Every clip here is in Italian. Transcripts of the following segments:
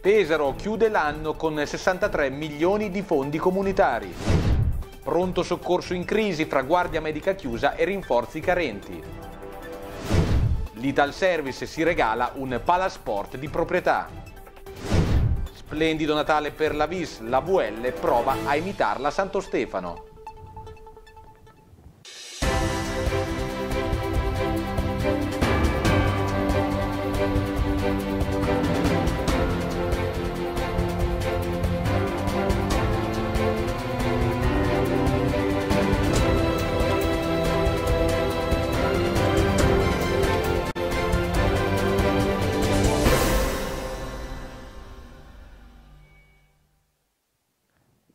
Pesaro chiude l'anno con 63 milioni di fondi comunitari. Pronto soccorso in crisi fra guardia medica chiusa e rinforzi carenti. L'Ital Service si regala un palasport di proprietà. Splendido Natale per la VIS, la VL prova a imitarla Santo Stefano.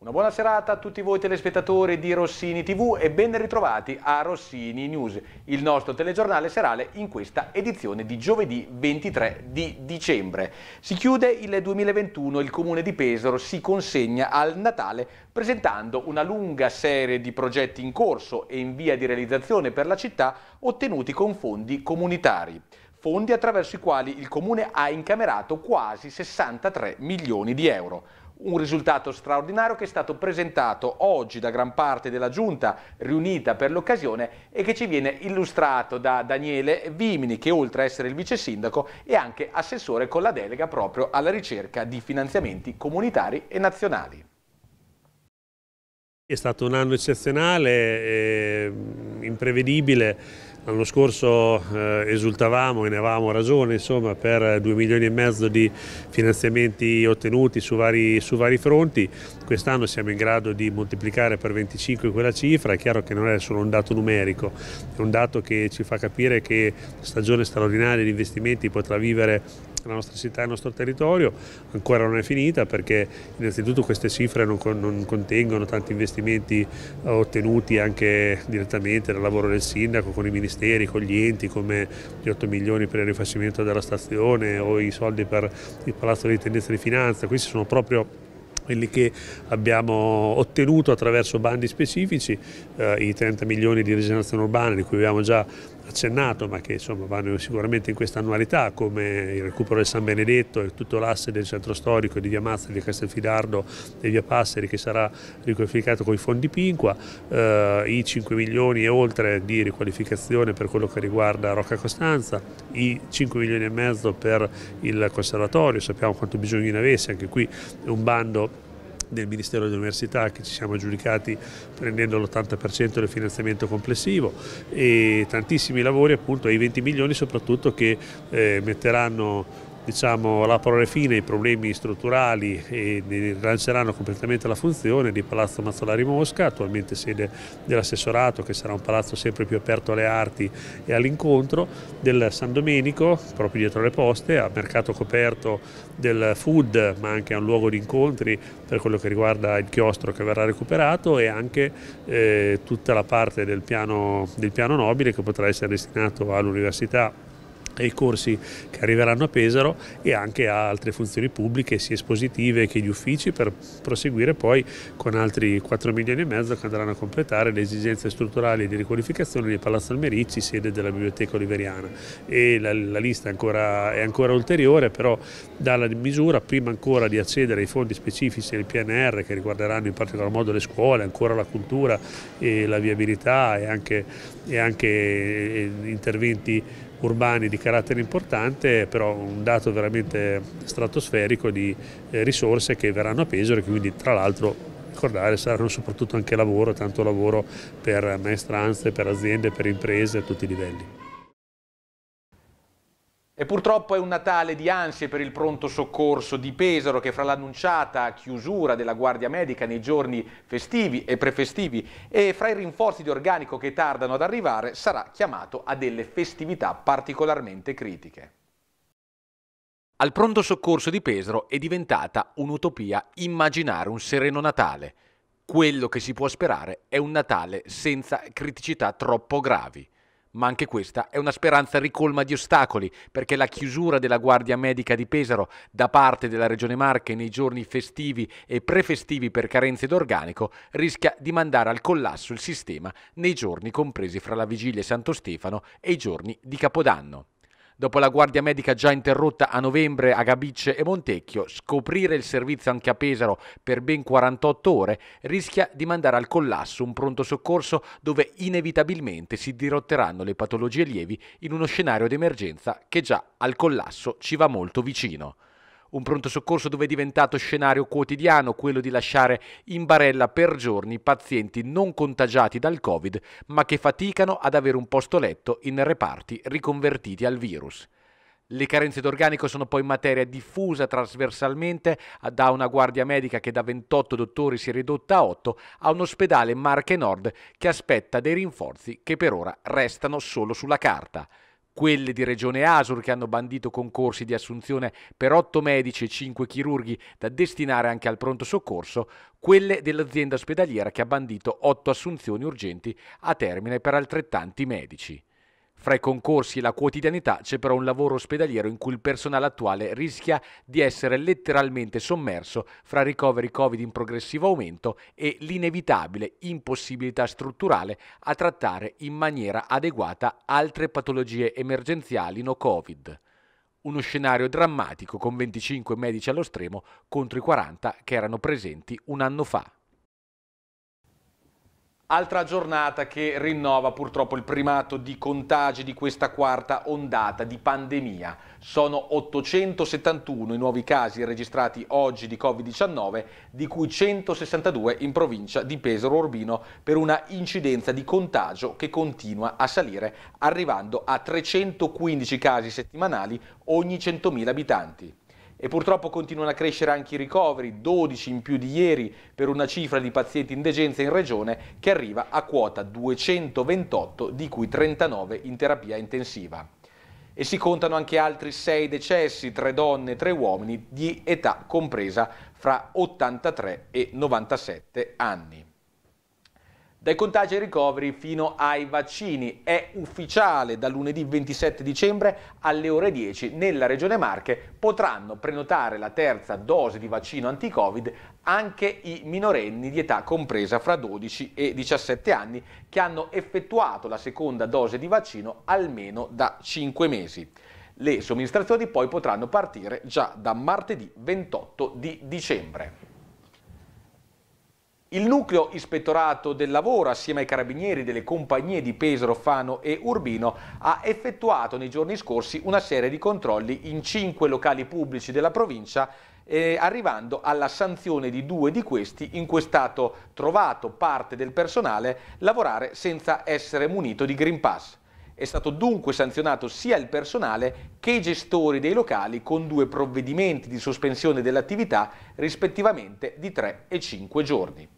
Una buona serata a tutti voi telespettatori di Rossini TV e ben ritrovati a Rossini News, il nostro telegiornale serale in questa edizione di giovedì 23 di dicembre. Si chiude il 2021, il comune di Pesaro si consegna al Natale presentando una lunga serie di progetti in corso e in via di realizzazione per la città ottenuti con fondi comunitari fondi attraverso i quali il Comune ha incamerato quasi 63 milioni di euro un risultato straordinario che è stato presentato oggi da gran parte della giunta riunita per l'occasione e che ci viene illustrato da Daniele Vimini che oltre a essere il vice sindaco è anche assessore con la delega proprio alla ricerca di finanziamenti comunitari e nazionali. È stato un anno eccezionale, ehm, imprevedibile. L'anno scorso eh, esultavamo e ne avevamo ragione insomma, per 2 milioni e mezzo di finanziamenti ottenuti su vari, su vari fronti. Quest'anno siamo in grado di moltiplicare per 25 quella cifra. È chiaro che non è solo un dato numerico, è un dato che ci fa capire che stagione straordinaria di investimenti potrà vivere la nostra città e il nostro territorio ancora non è finita perché innanzitutto queste cifre non, non contengono tanti investimenti eh, ottenuti anche direttamente dal lavoro del sindaco con i ministeri, con gli enti come gli 8 milioni per il rifacimento della stazione o i soldi per il palazzo di tendenza di finanza, questi sono proprio quelli che abbiamo ottenuto attraverso bandi specifici, eh, i 30 milioni di rigenerazione urbana di cui abbiamo già accennato ma che insomma, vanno sicuramente in questa annualità come il recupero del San Benedetto e tutto l'asse del centro storico di via Mazza, di Castelfidardo e via Passeri che sarà riqualificato con i fondi Pinqua, eh, i 5 milioni e oltre di riqualificazione per quello che riguarda Rocca Costanza, i 5 milioni e mezzo per il conservatorio, sappiamo quanto bisogno ne avesse, anche qui un bando del Ministero dell'Università che ci siamo aggiudicati prendendo l'80% del finanziamento complessivo e tantissimi lavori appunto ai 20 milioni soprattutto che eh, metteranno diciamo, la parola fine ai problemi strutturali e rilanceranno completamente la funzione di Palazzo Mazzolari Mosca, attualmente sede dell'assessorato che sarà un palazzo sempre più aperto alle arti e all'incontro, del San Domenico, proprio dietro le poste, a mercato coperto del food ma anche a un luogo di incontri per quello che riguarda il chiostro che verrà recuperato e anche eh, tutta la parte del piano, del piano nobile che potrà essere destinato all'università ai corsi che arriveranno a Pesaro e anche a altre funzioni pubbliche, sia espositive che gli uffici, per proseguire poi con altri 4 milioni e mezzo che andranno a completare le esigenze strutturali di riqualificazione di Palazzo Almerici, sede della Biblioteca Oliveriana. E la, la lista ancora, è ancora ulteriore, però dalla misura, prima ancora di accedere ai fondi specifici del PNR che riguarderanno in particolar modo le scuole, ancora la cultura e la viabilità e anche, e anche eh, interventi urbani di carattere importante, però un dato veramente stratosferico di eh, risorse che verranno a Pesaro e quindi tra l'altro ricordare saranno soprattutto anche lavoro, tanto lavoro per maestranze, per aziende, per imprese a tutti i livelli. E purtroppo è un Natale di ansie per il pronto soccorso di Pesaro che fra l'annunciata chiusura della Guardia Medica nei giorni festivi e prefestivi e fra i rinforzi di organico che tardano ad arrivare sarà chiamato a delle festività particolarmente critiche. Al pronto soccorso di Pesaro è diventata un'utopia immaginare un sereno Natale. Quello che si può sperare è un Natale senza criticità troppo gravi ma anche questa è una speranza ricolma di ostacoli, perché la chiusura della Guardia Medica di Pesaro da parte della Regione Marche nei giorni festivi e prefestivi per carenze d'organico rischia di mandare al collasso il sistema nei giorni compresi fra la vigilia Santo Stefano e i giorni di Capodanno. Dopo la guardia medica già interrotta a novembre a Gabicce e Montecchio, scoprire il servizio anche a Pesaro per ben 48 ore rischia di mandare al collasso un pronto soccorso dove inevitabilmente si dirotteranno le patologie lievi in uno scenario d'emergenza che già al collasso ci va molto vicino. Un pronto soccorso dove è diventato scenario quotidiano quello di lasciare in barella per giorni pazienti non contagiati dal Covid, ma che faticano ad avere un posto letto in reparti riconvertiti al virus. Le carenze d'organico sono poi materia diffusa trasversalmente da una guardia medica che da 28 dottori si è ridotta a 8 a un ospedale Marche Nord che aspetta dei rinforzi che per ora restano solo sulla carta quelle di Regione Asur che hanno bandito concorsi di assunzione per 8 medici e 5 chirurghi da destinare anche al pronto soccorso, quelle dell'azienda ospedaliera che ha bandito 8 assunzioni urgenti a termine per altrettanti medici. Fra i concorsi e la quotidianità c'è però un lavoro ospedaliero in cui il personale attuale rischia di essere letteralmente sommerso fra ricoveri Covid in progressivo aumento e l'inevitabile impossibilità strutturale a trattare in maniera adeguata altre patologie emergenziali no Covid. Uno scenario drammatico con 25 medici allo stremo contro i 40 che erano presenti un anno fa. Altra giornata che rinnova purtroppo il primato di contagi di questa quarta ondata di pandemia. Sono 871 i nuovi casi registrati oggi di Covid-19, di cui 162 in provincia di Pesaro Urbino per una incidenza di contagio che continua a salire, arrivando a 315 casi settimanali ogni 100.000 abitanti. E purtroppo continuano a crescere anche i ricoveri, 12 in più di ieri per una cifra di pazienti in degenza in regione che arriva a quota 228, di cui 39 in terapia intensiva. E si contano anche altri 6 decessi, 3 donne e 3 uomini di età compresa fra 83 e 97 anni. Dai contagi ai ricoveri fino ai vaccini è ufficiale da lunedì 27 dicembre alle ore 10 nella Regione Marche potranno prenotare la terza dose di vaccino anti-Covid anche i minorenni di età compresa fra 12 e 17 anni che hanno effettuato la seconda dose di vaccino almeno da 5 mesi. Le somministrazioni poi potranno partire già da martedì 28 di dicembre. Il nucleo ispettorato del lavoro, assieme ai carabinieri delle compagnie di Pesaro, Fano e Urbino, ha effettuato nei giorni scorsi una serie di controlli in cinque locali pubblici della provincia eh, arrivando alla sanzione di due di questi in cui è stato trovato parte del personale lavorare senza essere munito di Green Pass. È stato dunque sanzionato sia il personale che i gestori dei locali con due provvedimenti di sospensione dell'attività rispettivamente di 3 e 5 giorni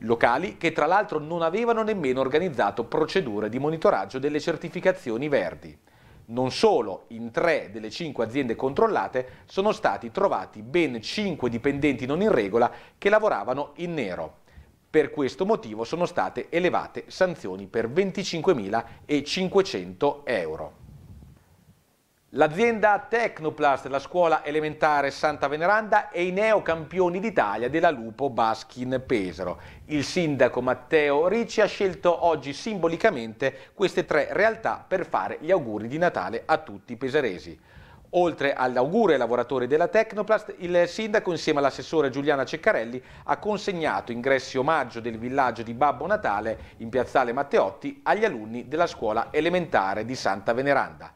locali che tra l'altro non avevano nemmeno organizzato procedure di monitoraggio delle certificazioni verdi. Non solo, in tre delle cinque aziende controllate sono stati trovati ben cinque dipendenti non in regola che lavoravano in nero. Per questo motivo sono state elevate sanzioni per 25.500 euro. L'azienda Tecnoplast, la scuola elementare Santa Veneranda e i neocampioni d'Italia della Lupo Baskin Pesaro. Il sindaco Matteo Ricci ha scelto oggi simbolicamente queste tre realtà per fare gli auguri di Natale a tutti i pesaresi. Oltre all'augurio ai lavoratori della Tecnoplast, il sindaco insieme all'assessore Giuliana Ceccarelli ha consegnato ingressi omaggio del villaggio di Babbo Natale in piazzale Matteotti agli alunni della scuola elementare di Santa Veneranda.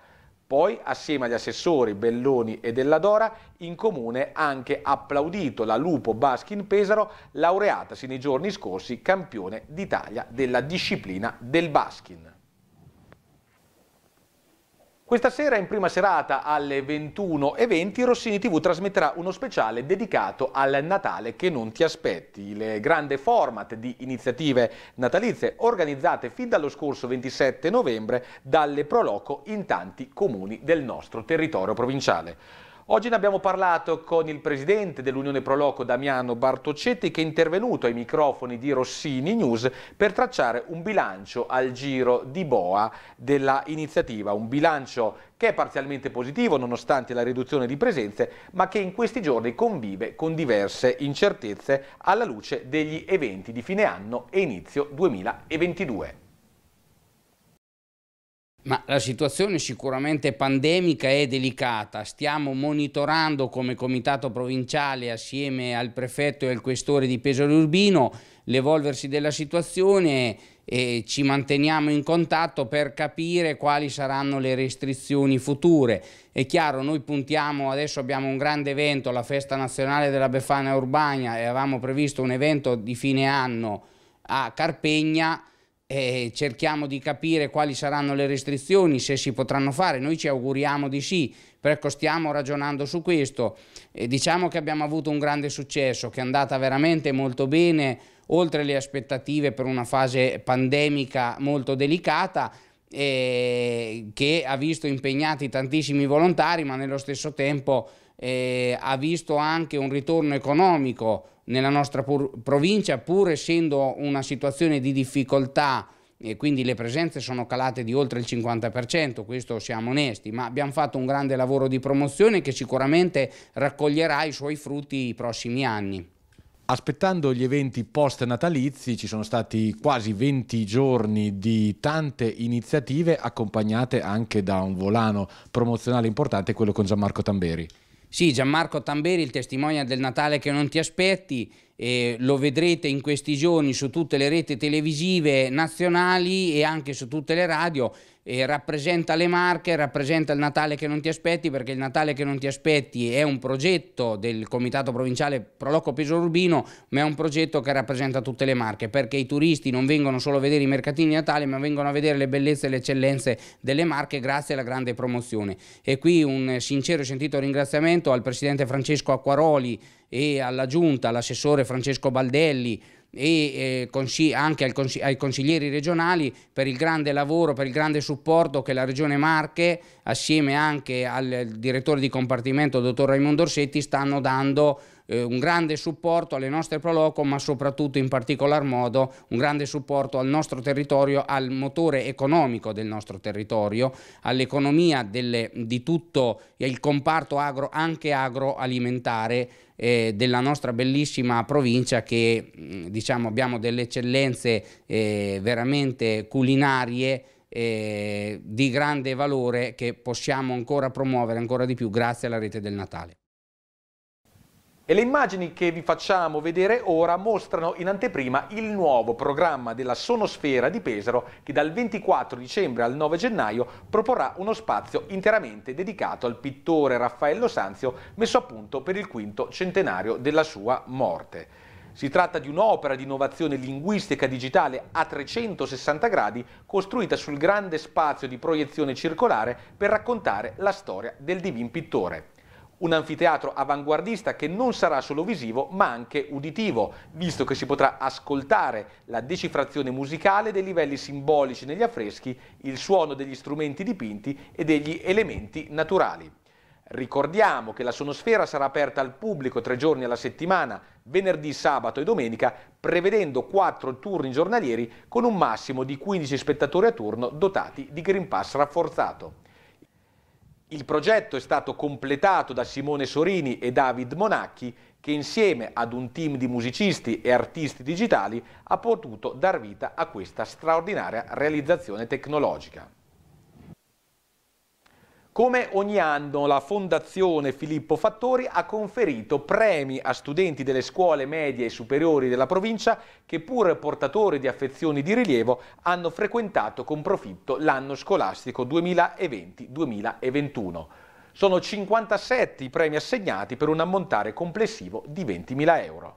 Poi, assieme agli assessori Belloni e Della Dora, in comune ha anche applaudito la Lupo Baskin Pesaro, laureatasi nei giorni scorsi campione d'Italia della disciplina del Baskin. Questa sera in prima serata alle 21.20 Rossini TV trasmetterà uno speciale dedicato al Natale che non ti aspetti. Il grande format di iniziative natalizie organizzate fin dallo scorso 27 novembre dalle Proloco in tanti comuni del nostro territorio provinciale. Oggi ne abbiamo parlato con il presidente dell'Unione Proloco Damiano Bartoccetti che è intervenuto ai microfoni di Rossini News per tracciare un bilancio al giro di boa della iniziativa, un bilancio che è parzialmente positivo nonostante la riduzione di presenze, ma che in questi giorni convive con diverse incertezze alla luce degli eventi di fine anno e inizio 2022. Ma la situazione sicuramente pandemica è delicata, stiamo monitorando come comitato provinciale assieme al prefetto e al questore di Pesaro Urbino l'evolversi della situazione e ci manteniamo in contatto per capire quali saranno le restrizioni future. È chiaro, noi puntiamo, adesso abbiamo un grande evento, la Festa Nazionale della Befana Urbana e avevamo previsto un evento di fine anno a Carpegna, eh, cerchiamo di capire quali saranno le restrizioni, se si potranno fare, noi ci auguriamo di sì, però ecco, stiamo ragionando su questo, eh, diciamo che abbiamo avuto un grande successo, che è andata veramente molto bene, oltre le aspettative per una fase pandemica molto delicata, eh, che ha visto impegnati tantissimi volontari, ma nello stesso tempo eh, ha visto anche un ritorno economico nella nostra pur provincia, pur essendo una situazione di difficoltà e quindi le presenze sono calate di oltre il 50%, questo siamo onesti, ma abbiamo fatto un grande lavoro di promozione che sicuramente raccoglierà i suoi frutti i prossimi anni. Aspettando gli eventi post natalizi ci sono stati quasi 20 giorni di tante iniziative accompagnate anche da un volano promozionale importante, quello con Gianmarco Tamberi. Sì, Gianmarco Tamberi, il testimone del Natale che non ti aspetti, eh, lo vedrete in questi giorni su tutte le reti televisive nazionali e anche su tutte le radio, eh, rappresenta le marche, rappresenta il Natale che non ti aspetti, perché il Natale che non ti aspetti è un progetto del Comitato Provinciale Proloco Peso Urbino, ma è un progetto che rappresenta tutte le marche, perché i turisti non vengono solo a vedere i mercatini di Natale, ma vengono a vedere le bellezze e le eccellenze delle marche grazie alla grande promozione. E qui un sincero e sentito ringraziamento al Presidente Francesco Acquaroli, e alla giunta, all'assessore Francesco Baldelli e eh, anche ai consiglieri regionali per il grande lavoro, per il grande supporto che la Regione Marche, assieme anche al direttore di compartimento, dottor Raimondo Orsetti, stanno dando eh, un grande supporto alle nostre proloco, ma soprattutto in particolar modo un grande supporto al nostro territorio, al motore economico del nostro territorio, all'economia di tutto il comparto agro, anche agroalimentare eh, della nostra bellissima provincia che mm, diciamo, abbiamo delle eccellenze eh, veramente culinarie eh, di grande valore che possiamo ancora promuovere ancora di più grazie alla rete del Natale. E le immagini che vi facciamo vedere ora mostrano in anteprima il nuovo programma della Sonosfera di Pesaro che dal 24 dicembre al 9 gennaio proporrà uno spazio interamente dedicato al pittore Raffaello Sanzio messo a punto per il quinto centenario della sua morte. Si tratta di un'opera di innovazione linguistica digitale a 360 gradi costruita sul grande spazio di proiezione circolare per raccontare la storia del divin pittore un anfiteatro avanguardista che non sarà solo visivo ma anche uditivo, visto che si potrà ascoltare la decifrazione musicale dei livelli simbolici negli affreschi, il suono degli strumenti dipinti e degli elementi naturali. Ricordiamo che la Sonosfera sarà aperta al pubblico tre giorni alla settimana, venerdì, sabato e domenica, prevedendo quattro turni giornalieri con un massimo di 15 spettatori a turno dotati di Green Pass rafforzato. Il progetto è stato completato da Simone Sorini e David Monacchi che insieme ad un team di musicisti e artisti digitali ha potuto dar vita a questa straordinaria realizzazione tecnologica. Come ogni anno la Fondazione Filippo Fattori ha conferito premi a studenti delle scuole medie e superiori della provincia che pur portatori di affezioni di rilievo hanno frequentato con profitto l'anno scolastico 2020-2021. Sono 57 i premi assegnati per un ammontare complessivo di 20.000 euro.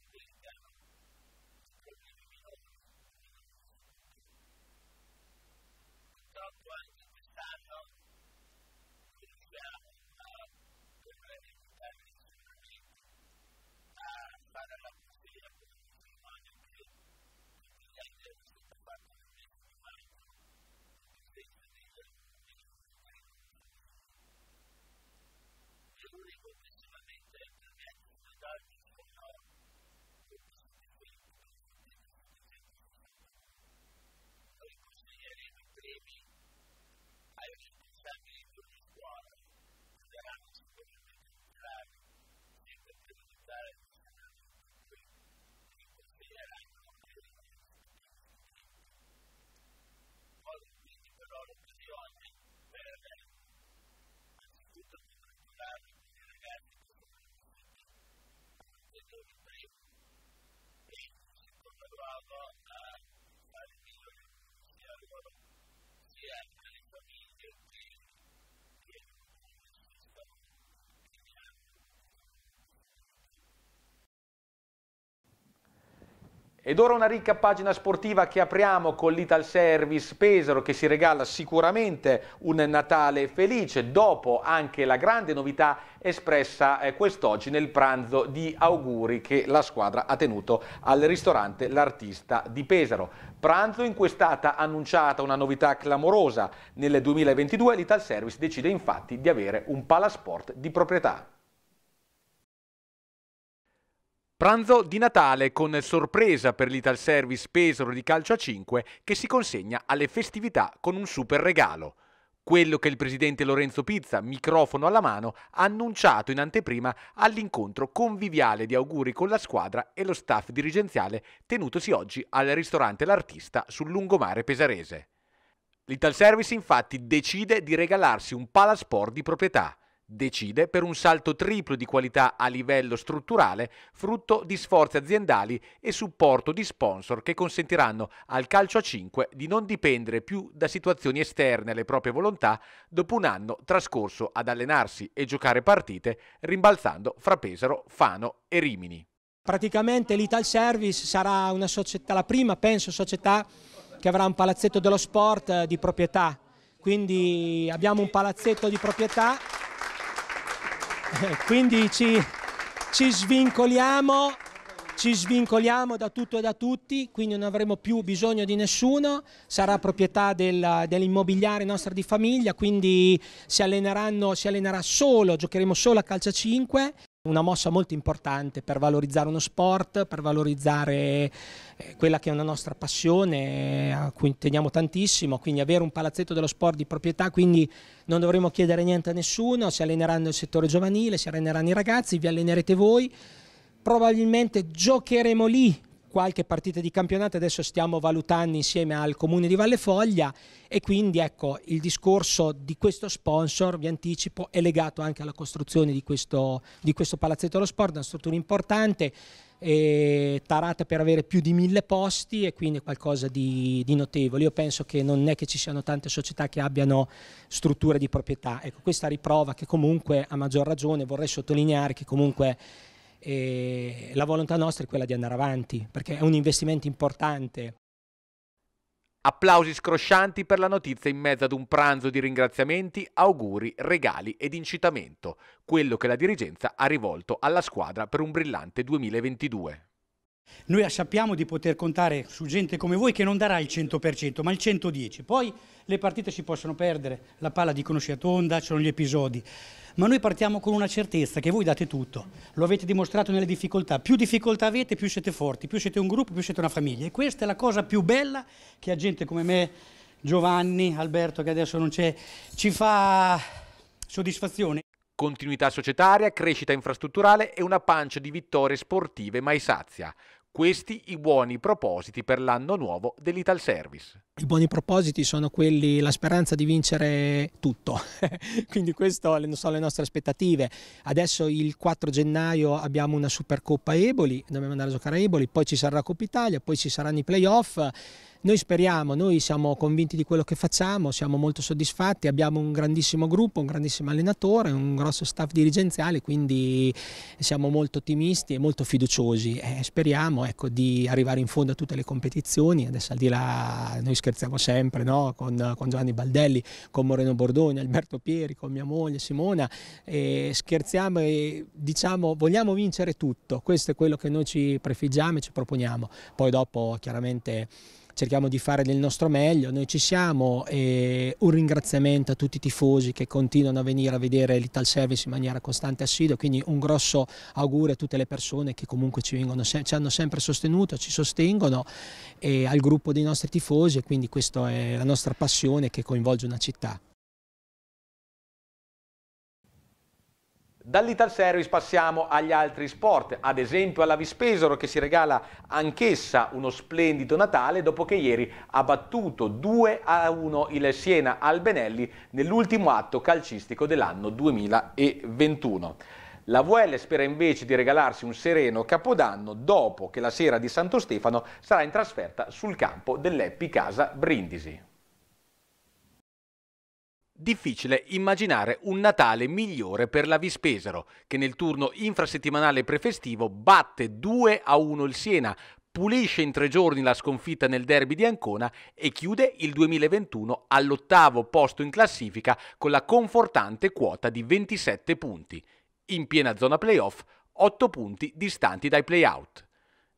in brain brain music or Ed ora una ricca pagina sportiva che apriamo con l'Ital Service Pesaro che si regala sicuramente un Natale felice dopo anche la grande novità espressa eh, quest'oggi nel pranzo di auguri che la squadra ha tenuto al ristorante L'Artista di Pesaro. Pranzo in cui è stata annunciata una novità clamorosa. Nel 2022 l'Ital Service decide infatti di avere un palasport di proprietà. Pranzo di Natale con sorpresa per l'Ital Service Pesaro di calcio a 5 che si consegna alle festività con un super regalo. Quello che il presidente Lorenzo Pizza, microfono alla mano, ha annunciato in anteprima all'incontro conviviale di auguri con la squadra e lo staff dirigenziale tenutosi oggi al ristorante L'Artista sul lungomare pesarese. L'Ital Service infatti decide di regalarsi un palasport di proprietà decide per un salto triplo di qualità a livello strutturale, frutto di sforzi aziendali e supporto di sponsor che consentiranno al calcio a 5 di non dipendere più da situazioni esterne alle proprie volontà dopo un anno trascorso ad allenarsi e giocare partite, rimbalzando fra Pesaro, Fano e Rimini. Praticamente l'Ital Service sarà una società, la prima penso società che avrà un palazzetto dello sport eh, di proprietà, quindi abbiamo un palazzetto di proprietà eh, quindi ci, ci, svincoliamo, ci svincoliamo da tutto e da tutti, quindi non avremo più bisogno di nessuno, sarà proprietà del, dell'immobiliare nostra di famiglia, quindi si, si allenerà solo, giocheremo solo a calcia 5. Una mossa molto importante per valorizzare uno sport, per valorizzare eh, quella che è una nostra passione eh, a cui teniamo tantissimo, quindi avere un palazzetto dello sport di proprietà, quindi non dovremo chiedere niente a nessuno, si alleneranno il settore giovanile, si alleneranno i ragazzi, vi allenerete voi, probabilmente giocheremo lì qualche partita di campionato, adesso stiamo valutando insieme al comune di Valle Foglia e quindi ecco il discorso di questo sponsor, vi anticipo, è legato anche alla costruzione di questo, di questo palazzetto dello sport, una struttura importante eh, tarata per avere più di mille posti e quindi qualcosa di, di, notevole. Io penso che non è che ci siano tante società che abbiano strutture di proprietà. Ecco, questa riprova che comunque a maggior ragione vorrei sottolineare che comunque e la volontà nostra è quella di andare avanti, perché è un investimento importante. Applausi scroscianti per la notizia in mezzo ad un pranzo di ringraziamenti, auguri, regali ed incitamento, quello che la dirigenza ha rivolto alla squadra per un brillante 2022. Noi sappiamo di poter contare su gente come voi che non darà il 100%, ma il 110%. Poi le partite si possono perdere, la palla di conosci a tonda, ci sono gli episodi. Ma noi partiamo con una certezza che voi date tutto. Lo avete dimostrato nelle difficoltà. Più difficoltà avete, più siete forti, più siete un gruppo, più siete una famiglia. E questa è la cosa più bella che a gente come me, Giovanni, Alberto che adesso non c'è, ci fa soddisfazione. Continuità societaria, crescita infrastrutturale e una pancia di vittorie sportive mai sazia. Questi i buoni propositi per l'anno nuovo dell'Ital Service i buoni propositi sono quelli, la speranza di vincere tutto, quindi queste sono le nostre aspettative. Adesso il 4 gennaio abbiamo una Supercoppa Eboli, dobbiamo andare a giocare a Eboli, poi ci sarà la Coppa Italia, poi ci saranno i playoff. Noi speriamo, noi siamo convinti di quello che facciamo, siamo molto soddisfatti, abbiamo un grandissimo gruppo, un grandissimo allenatore, un grosso staff dirigenziale, quindi siamo molto ottimisti e molto fiduciosi. Eh, speriamo ecco, di arrivare in fondo a tutte le competizioni, adesso al di là noi scherziamo scherziamo sempre no? con, con, Giovanni Baldelli, con Moreno Bordoni, Alberto Pieri, con mia moglie Simona, e scherziamo e diciamo vogliamo vincere tutto, questo è quello che noi ci prefiggiamo e ci proponiamo, poi dopo chiaramente cerchiamo di fare del nostro meglio, noi ci siamo e un ringraziamento a tutti i tifosi che continuano a venire a vedere l'Ital Service in maniera costante e assidua, quindi un grosso augurio a tutte le persone che comunque ci, vengono, ci hanno sempre sostenuto, ci sostengono e al gruppo dei nostri tifosi e quindi questa è la nostra passione che coinvolge una città. Dall'Ital Service passiamo agli altri sport, ad esempio alla Vispesoro che si regala anch'essa uno splendido Natale dopo che ieri ha battuto 2 a 1 il Siena Albenelli nell'ultimo atto calcistico dell'anno 2021. La VL spera invece di regalarsi un sereno capodanno dopo che la sera di Santo Stefano sarà in trasferta sul campo dell'Eppi Casa Brindisi. Difficile immaginare un Natale migliore per la Vispesero, che nel turno infrasettimanale prefestivo batte 2 a 1 il Siena, pulisce in tre giorni la sconfitta nel derby di Ancona e chiude il 2021 all'ottavo posto in classifica con la confortante quota di 27 punti, in piena zona playoff, 8 punti distanti dai playout.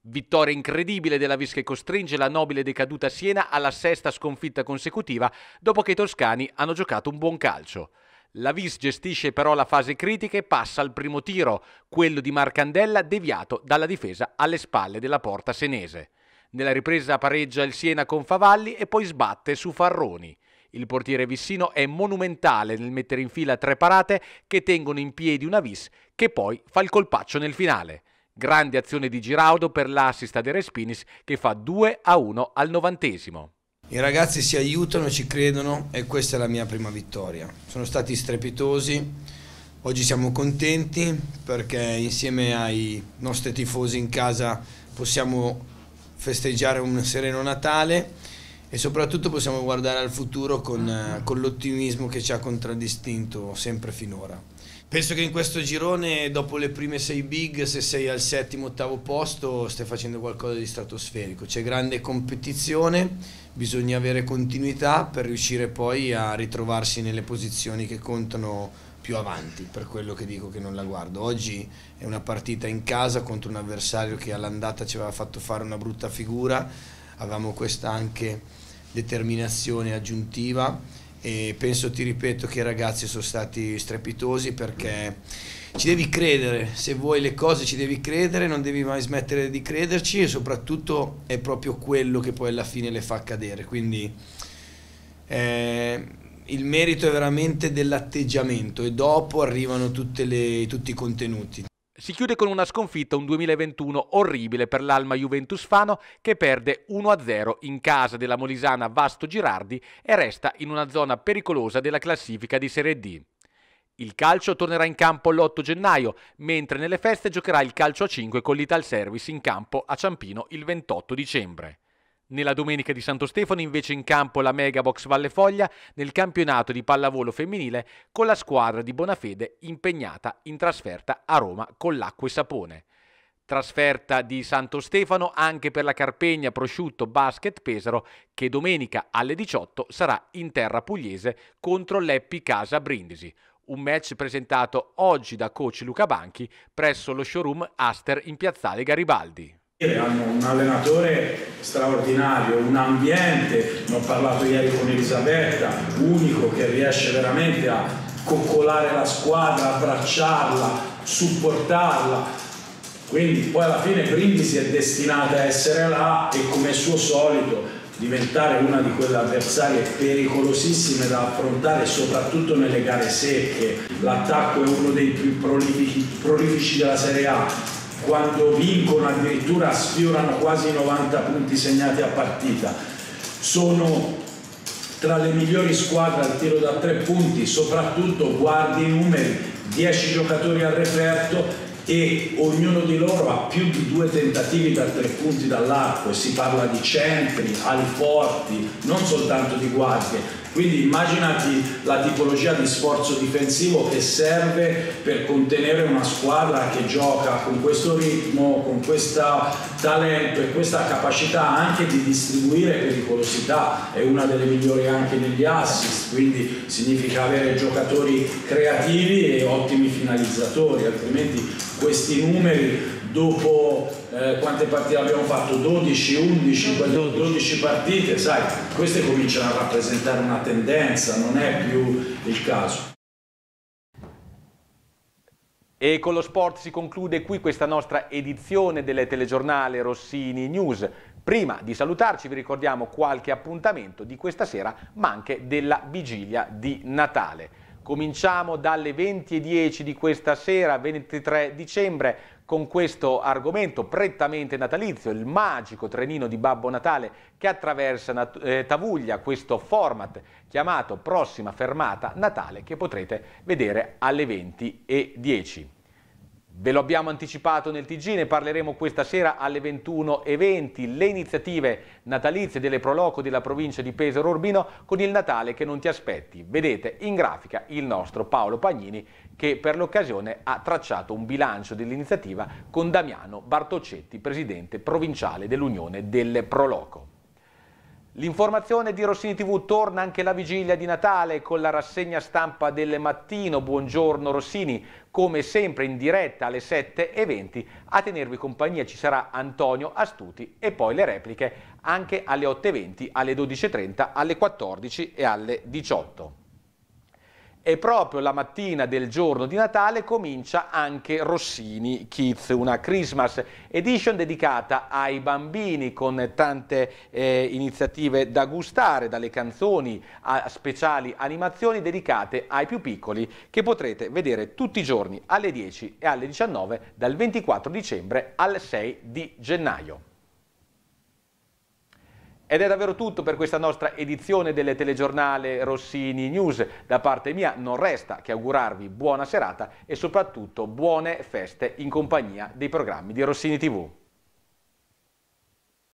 Vittoria incredibile della Vis che costringe la nobile decaduta Siena alla sesta sconfitta consecutiva dopo che i toscani hanno giocato un buon calcio. La Vis gestisce però la fase critica e passa al primo tiro, quello di Marcandella deviato dalla difesa alle spalle della porta senese. Nella ripresa pareggia il Siena con Favalli e poi sbatte su Farroni. Il portiere Vissino è monumentale nel mettere in fila tre parate che tengono in piedi una Vis che poi fa il colpaccio nel finale. Grande azione di Giraudo per l'assist di Respinis che fa 2 a 1 al novantesimo. I ragazzi si aiutano, ci credono e questa è la mia prima vittoria. Sono stati strepitosi, oggi siamo contenti perché insieme ai nostri tifosi in casa possiamo festeggiare un sereno Natale e soprattutto possiamo guardare al futuro con, eh, con l'ottimismo che ci ha contraddistinto sempre finora. Penso che in questo girone, dopo le prime sei big, se sei al settimo, ottavo posto, stai facendo qualcosa di stratosferico. C'è grande competizione, bisogna avere continuità per riuscire poi a ritrovarsi nelle posizioni che contano più avanti, per quello che dico che non la guardo. Oggi è una partita in casa contro un avversario che all'andata ci aveva fatto fare una brutta figura, avevamo questa anche determinazione aggiuntiva e penso, ti ripeto, che i ragazzi sono stati strepitosi perché ci devi credere, se vuoi le cose ci devi credere, non devi mai smettere di crederci e soprattutto è proprio quello che poi alla fine le fa accadere. Quindi eh, il merito è veramente dell'atteggiamento e dopo arrivano le, tutti i contenuti. Si chiude con una sconfitta un 2021 orribile per l'Alma Juventus Fano che perde 1-0 in casa della Molisana Vasto Girardi e resta in una zona pericolosa della classifica di Serie D. Il calcio tornerà in campo l'8 gennaio, mentre nelle feste giocherà il calcio a 5 con l'Ital Service in campo a Ciampino il 28 dicembre. Nella domenica di Santo Stefano invece in campo la Megabox Valle Foglia nel campionato di pallavolo femminile con la squadra di Bonafede impegnata in trasferta a Roma con l'acqua e sapone. Trasferta di Santo Stefano anche per la Carpegna Prosciutto Basket Pesaro che domenica alle 18 sarà in terra pugliese contro l'Eppi Casa Brindisi. Un match presentato oggi da coach Luca Banchi presso lo showroom Aster in piazzale Garibaldi hanno un allenatore straordinario, un ambiente, ne ho parlato ieri con Elisabetta, unico che riesce veramente a coccolare la squadra, abbracciarla, supportarla. Quindi poi alla fine Brindisi è destinata a essere là e come suo solito diventare una di quelle avversarie pericolosissime da affrontare soprattutto nelle gare secche. L'attacco è uno dei più prolifici, prolifici della Serie A, quando vincono addirittura sfiorano quasi 90 punti segnati a partita. Sono tra le migliori squadre al tiro da tre punti, soprattutto guardi i numeri, 10 giocatori al referto e ognuno di loro ha più di due tentativi da tre punti dall'arco e si parla di centri, ali forti, non soltanto di guardie, quindi immaginati la tipologia di sforzo difensivo che serve per contenere una squadra che gioca con questo ritmo, con questo talento e questa capacità anche di distribuire pericolosità, è una delle migliori anche negli assist, quindi significa avere giocatori creativi e ottimi finalizzatori, altrimenti questi numeri dopo eh, quante partite abbiamo fatto? 12, 11, 12 partite, sai, queste cominciano a rappresentare una tendenza, non è più il caso. E con lo sport si conclude qui questa nostra edizione del telegiornale Rossini News. Prima di salutarci vi ricordiamo qualche appuntamento di questa sera ma anche della vigilia di Natale. Cominciamo dalle 20.10 di questa sera, 23 dicembre, con questo argomento prettamente natalizio, il magico trenino di Babbo Natale che attraversa eh, Tavuglia, questo format chiamato Prossima Fermata Natale che potrete vedere alle 20.10. Ve lo abbiamo anticipato nel TG, ne parleremo questa sera alle 21.20, le iniziative natalizie delle Proloco della provincia di Pesaro Urbino con il Natale che non ti aspetti. Vedete in grafica il nostro Paolo Pagnini che per l'occasione ha tracciato un bilancio dell'iniziativa con Damiano Bartocetti, presidente provinciale dell'Unione del Proloco. L'informazione di Rossini TV torna anche la vigilia di Natale con la rassegna stampa del mattino. Buongiorno Rossini, come sempre in diretta alle 7.20. A tenervi compagnia ci sarà Antonio Astuti e poi le repliche anche alle 8.20, alle 12.30, alle 14 e alle 18. E proprio la mattina del giorno di Natale comincia anche Rossini Kids, una Christmas edition dedicata ai bambini con tante eh, iniziative da gustare, dalle canzoni a speciali animazioni dedicate ai più piccoli che potrete vedere tutti i giorni alle 10 e alle 19 dal 24 dicembre al 6 di gennaio. Ed è davvero tutto per questa nostra edizione del telegiornale Rossini News. Da parte mia non resta che augurarvi buona serata e soprattutto buone feste in compagnia dei programmi di Rossini TV.